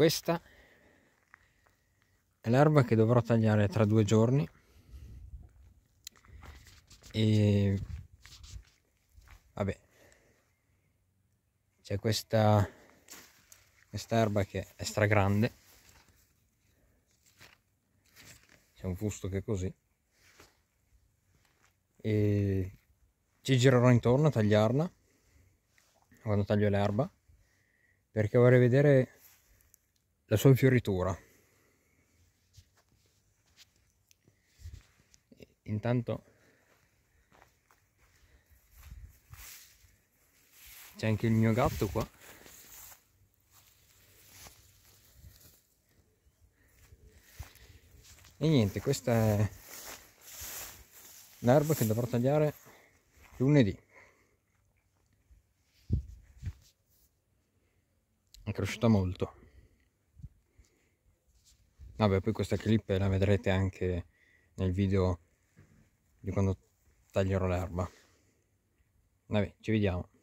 Questa è l'erba che dovrò tagliare tra due giorni e vabbè c'è questa questa erba che è stragrande c'è un fusto che è così e ci girerò intorno a tagliarla quando taglio l'erba perché vorrei vedere la sua fioritura. Intanto c'è anche il mio gatto qua. E niente, questa è l'erba che dovrò tagliare lunedì. È cresciuta molto vabbè poi questa clip la vedrete anche nel video di quando taglierò l'erba vabbè ci vediamo